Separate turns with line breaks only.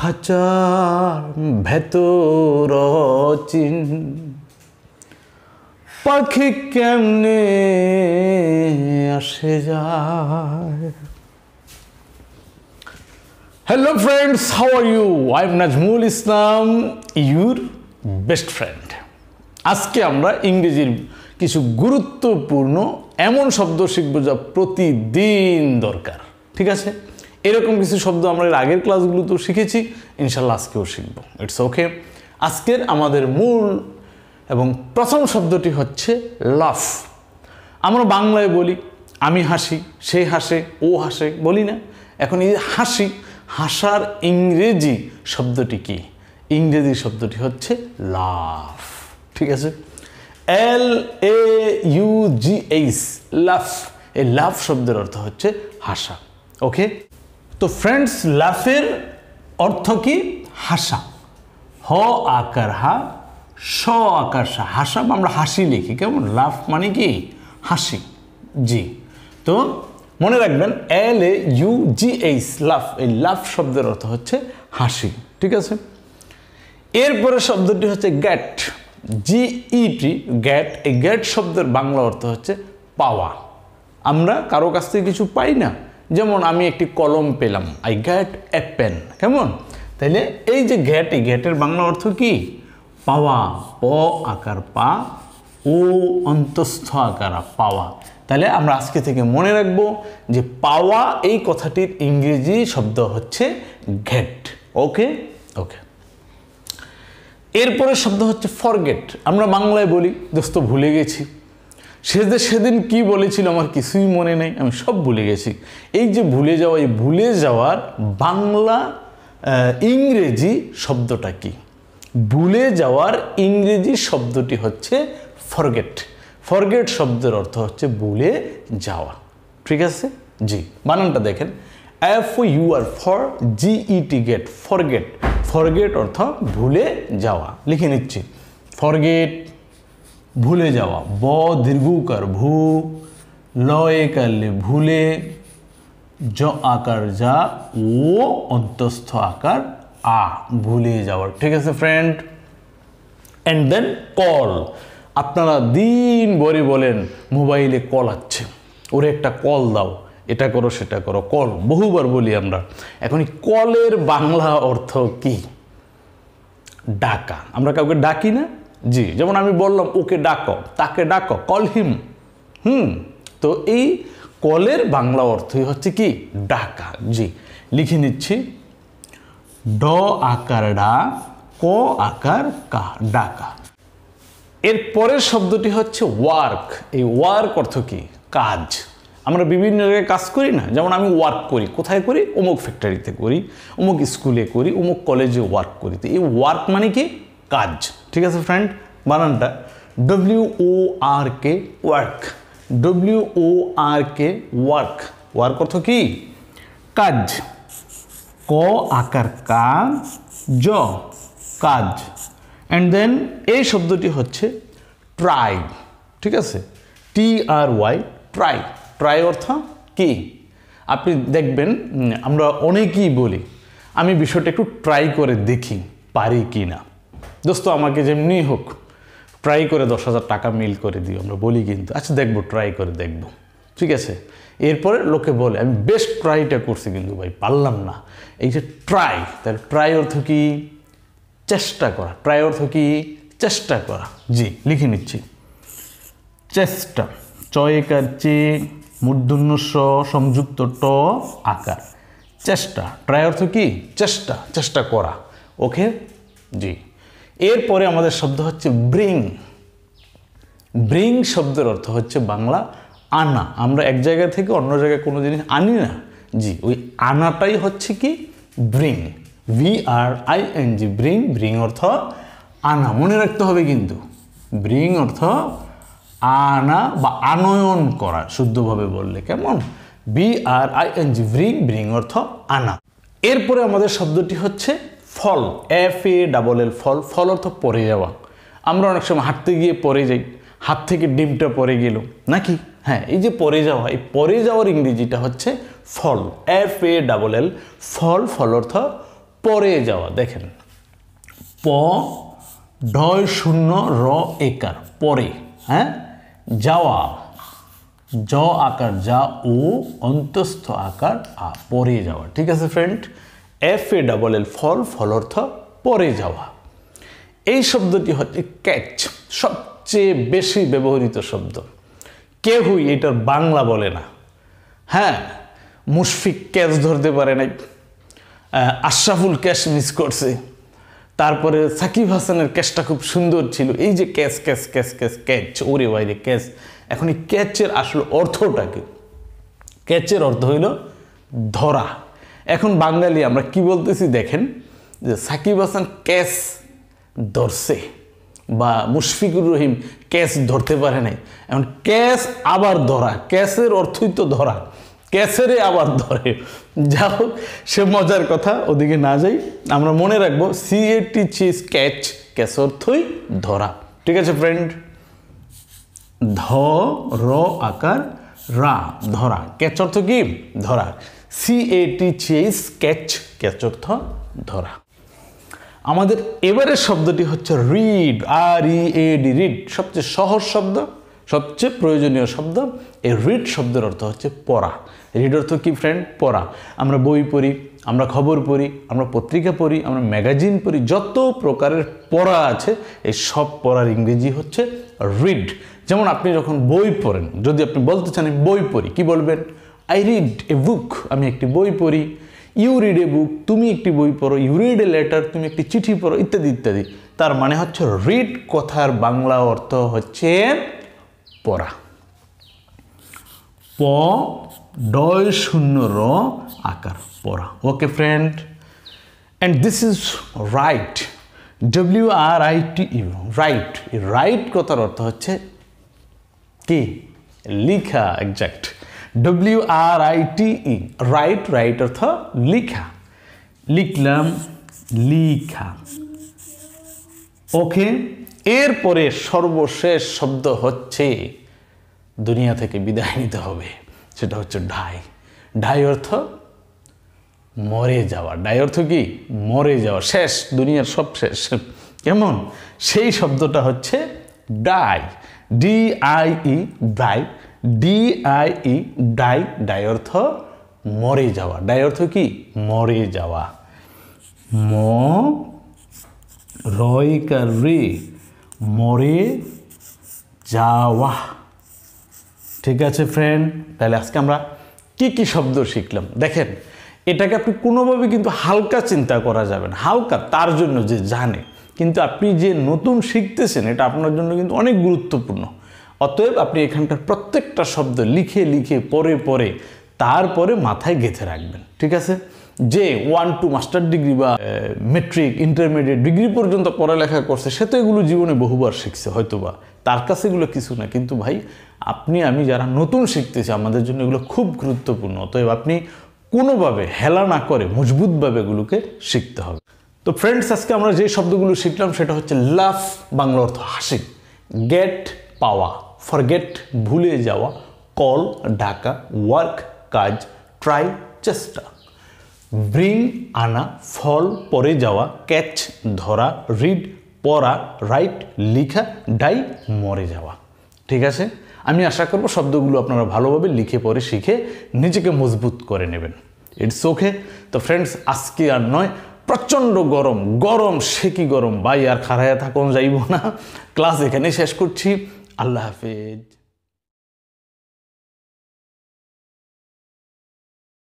খাঁচার ভেতর চিন পাখি কেমনে আসে যায় hello friends how are you I am Nazmul Islam your best friend আজকে আমরা ইংরেজির কিছু গুরুত্বপূর্ণ এমন শব্দ শিখব যা প্রতিদিন দরকার ঠিক আছে এরকম কিছু শব্দ আমরা এর আগের ক্লাসগুলোতেও শিখেছি ইনশাল্লাহ আজকেও শিখব ইটস ওকে আজকের আমাদের মূল এবং প্রথম শব্দটি হচ্ছে লাফ আমরা বাংলায় বলি আমি হাসি সে হাসে ও হাসে বলি না এখন এই হাসি হাসার ইংরেজি শব্দটি কি ইংরেজি শব্দটি হচ্ছে লাফ ঠিক আছে এল এ ইউ জি এইস লাফ এই লাভ শব্দের অর্থ হচ্ছে হাসা ওকে তো ফ্রেন্ডস লাফের অর্থ কি হাসা হ আকার হা স আকার সা হাসা আমরা হাসি লিখি কেমন লাফ মানে কি হাসি জি তো মনে রাখবেন এল এ ইউ জি এইচ লাফ এই লাফ শব্দের অর্থ হচ্ছে হাসি ঠিক আছে এরপরে শব্দটি হচ্ছে গ্যাট জি টি গ্যাট এই গ্যাট শব্দের বাংলা অর্থ হচ্ছে পাওয়া আমরা কারো কাছ থেকে কিছু পাই না যেমন আমি একটি কলম পেলাম আই গ্যাট এ পেন কেমন তাইলে এই যে গ্যাট এই গ্যাটের বাংলা অর্থ কি পাওয়া প আকার পা ও অন্তস্থ আকার পাওয়া তাহলে আমরা আজকে থেকে মনে রাখব যে পাওয়া এই কথাটির ইংরেজি শব্দ হচ্ছে ঘ্যাট ওকে ওকে এরপরের শব্দ হচ্ছে ফরগেট আমরা বাংলায় বলি দোস্ত ভুলে গেছি সে যে সেদিন কি বলেছিল আমার কিছুই মনে নেই আমি সব ভুলে গেছি এই যে ভুলে যাওয়া এই ভুলে যাওয়ার বাংলা ইংরেজি শব্দটা কি ভুলে যাওয়ার ইংরেজি শব্দটি হচ্ছে ফরগেট ফরগেট শব্দের অর্থ হচ্ছে ভুলে যাওয়া ঠিক আছে জি বানানটা দেখেন F U R for G E T get forget forget অর্থ ভুলে যাওয়া লিখে নিচ্ছি ফরগেট ভুলে যাওয়া ব দীর্ঘকার ভু ল একারলে ভুলে জ আকার যা ও অন্তস্থ আকার আ ভুলে যাওয়ার ঠিক আছে ফ্রেন্ড অ্যান্ড দেন কল আপনারা দিন ভরে বলেন মোবাইলে কল আছে ওরে একটা কল দাও এটা করো সেটা করো কল বহুবার বলি আমরা এখন কলের বাংলা অর্থ কি ডাকা আমরা কাউকে ডাকি না জি যেমন আমি বললাম ওকে ডাকো তাকে ডাকো কল হিম হুম তো এই কলের বাংলা অর্থই হচ্ছে কি ডাকা জি লিখে নিচ্ছি ড আকার ডা ক আকার কা ডাকা এর পরের শব্দটি হচ্ছে ওয়ার্ক এই ওয়ার্ক অর্থ কি কাজ আমরা বিভিন্ন জায়গায় কাজ করি না যেমন আমি ওয়ার্ক করি কোথায় করি অমুক ফ্যাক্টরিতে করি অমুক স্কুলে করি অমুক কলেজে ওয়ার্ক করি তো এই ওয়ার্ক মানে কি কাজ ঠিক আছে ফ্রেন্ড বানানটা W O R K work W O R K work work অর্থ কি কাজ ক আকার কাজ জ কাজ অ্যান্ড দেন এই শব্দটি হচ্ছে ট্রাই ঠিক আছে T R Y try try অর্থ কি আপনি দেখবেন আমরা অনেকেই বলি আমি বিষয়টা একটু ট্রাই করে দেখি পারি কি না দোস্ত আমাকে যেমনি হোক ট্রাই করে দশ হাজার টাকা মিল করে দিও আমরা বলি কিন্তু আচ্ছা দেখবো ট্রাই করে দেখব ঠিক আছে এরপরে লোকে বলে আমি বেস্ট ট্রাইটা করছি কিন্তু ভাই পারলাম না এই যে ট্রাই তার ট্রাই অর্থ কি চেষ্টা করা ট্রাই অর্থ কি চেষ্টা করা জি লিখে নিচ্ছি চেষ্টা চয়েকার চে মূর্ধন্য স সংযুক্ত ট আকার চেষ্টা ট্রাই অর্থ কি চেষ্টা চেষ্টা করা ওকে জি এরপরে আমাদের শব্দ হচ্ছে ব্রিং ব্রিং শব্দের অর্থ হচ্ছে বাংলা আনা আমরা এক জায়গা থেকে অন্য জায়গায় কোনো জিনিস আনি না জি ওই আনাটাই হচ্ছে কি bring V R I N G bring bring অর্থ আনা মনে রাখতে হবে কিন্তু ব্রিং অর্থ আনা বা আনয়ন করা শুদ্ধভাবে বললে কেমন B R I N G bring bring অর্থ আনা এরপরে আমাদের শব্দটি হচ্ছে ফল F A double L fall fall অর্থ পরে যাওয়া আমরা অনেক সময় হাঁটতে গিয়ে পরে যাই হাত থেকে ডিমটা পরে গেল নাকি হ্যাঁ এই যে পরে যাওয়া এই পরে যাওয়ার ইংরেজিটা হচ্ছে ফল F A double L fall fall অর্থ পরে যাওয়া দেখেন প ঢয় শূন্য র একার পরে হ্যাঁ যাওয়া জ আকার যা ও অন্তস্থ আকার আ পরে যাওয়া ঠিক আছে friend F A double L fall fall অর্থ পরে যাওয়া এই শব্দটি হচ্ছে ক্যাচ সবচেয়ে বেশি ব্যবহৃত শব্দ কেউই এটার বাংলা বলে না হ্যাঁ মুশফিক ক্যাচ ধরতে পারে নাই আশরাফুল ক্যাশ মিস করছে তারপরে সাকিব হাসানের ক্যাচটা খুব সুন্দর ছিল এই যে catch catch catch catch catch ওরে বাইরে ক্যাচ এখন এই ক্যাচের আসল অর্থটা কি ক্যাচের অর্থ হইল ধরা এখন বাঙালি আমরা কি বলতেছি দেখেন যে সাকিব হাসান ক্যাশ ধরছে বা মুশফিকুর রহিম ক্যাশ ধরতে পারে নাই এখন ক্যাশ আবার ধরা ক্যাশের অর্থই তো ধরা ক্যাশেরে আবার ধরে যা হোক সে মজার কথা ওদিকে না যাই আমরা মনে রাখবো সিএটি চিজ ক্যাচ ক্যাশ অর্থই ধরা ঠিক আছে ফ্রেন্ড ধ র আকার রা ধরা ক্যাচ অর্থ কি ধরা C A T chess catch catch অর্থ ধরা আমাদের এবারের শব্দটি হচ্ছে read R E A D read সবচেয়ে সহজ শব্দ সবচেয়ে প্রয়োজনীয় শব্দ এই রিড শব্দের অর্থ হচ্ছে পড়া রিড অর্থ কি ফ্রেন্ড পড়া আমরা বই পড়ি আমরা খবর পড়ি আমরা পত্রিকা পড়ি আমরা ম্যাগাজিন পড়ি যত প্রকারের পড়া আছে এই সব পড়ার ইংরেজি হচ্ছে রিড যেমন আপনি যখন বই পড়েন যদি আপনি বলতে চান বই পড়ি কি বলবেন আই রিড এ বুক আমি একটি বই পড়ি ইউ রিড এ বুক তুমি একটি বই পড়ো ইউ রিড এ লেটার তুমি একটি চিঠি পড়ো ইত্যাদি ইত্যাদি তার মানে হচ্ছে রিড কথার বাংলা অর্থ হচ্ছে পড়া প ডয় শূন্য র আকার পড়া okay friend and this is write W R I T U write write কথার অর্থ হচ্ছে কি লিখা exact W R I T E write write অর্থ লিখা লিখলাম লিখা ওকে এরপরে সর্বশেষ শব্দ হচ্ছে দুনিয়া থেকে বিদায় নিতে হবে সেটা হচ্ছে ঢাই ঢাই অর্থ মরে যাওয়া ডাই অর্থ কি মরে যাওয়া শেষ দুনিয়ার সব শেষ কেমন সেই শব্দটা হচ্ছে die D I E die D I E die die অর্থ মরে যাওয়া ডাই অর্থ কি মরে যাওয়া ম রয়কার রে মরে যাওয়া ঠিক আছে ফ্রেন্ড তাহলে আজকে আমরা কি কি শব্দ শিখলাম দেখেন এটাকে আপনি কোনোভাবে কিন্তু হালকা চিন্তা করা যাবে না হালকা তার জন্য যে জানে কিন্তু আপনি যে নতুন শিখতেছেন এটা আপনার জন্য কিন্তু অনেক গুরুত্বপূর্ণ অতএব আপনি এখানকার প্রত্যেকটা শব্দ লিখে লিখে পরে পরে তারপরে মাথায় গেঁথে রাখবেন ঠিক আছে যে ওয়ান টু মাস্টার ডিগ্রি বা মেট্রিক ইন্টারমিডিয়েট ডিগ্রি পর্যন্ত পড়ালেখা করছে সে তো এগুলো জীবনে বহুবার শিখছে হয়তোবা তার কাছে এগুলো কিছু না কিন্তু ভাই আপনি আমি যারা নতুন শিখতেছি আমাদের জন্য এগুলো খুব গুরুত্বপূর্ণ অতএব আপনি কোনোভাবে হেলা না করে মজবুতভাবে এগুলোকে শিখতে হবে তো ফ্রেন্ডস আজকে আমরা যে শব্দগুলো শিখলাম সেটা হচ্ছে লাফ বাংলা অর্থ হাসি গেট পাওয়া ফরগেট ভুলে যাওয়া কল ঢাকা ওয়ার্ক কাজ ট্রাই চেষ্টা ব্রিং আনা ফল পরে যাওয়া ক্যাচ ধরা রিড পড়া রাইট লিখা ডাই মরে যাওয়া ঠিক আছে আমি আশা করব শব্দগুলো আপনারা ভালোভাবে লিখে পড়ে শিখে নিজেকে মজবুত করে নেবেন ইটস ওকে তো ফ্রেন্ডস আজকে আর নয় প্রচণ্ড গরম গরম সে কি গরম বাই আর খারাইয়া থাকুন যাইব না ক্লাস এখানে শেষ করছি আল্লাহ হাফেজ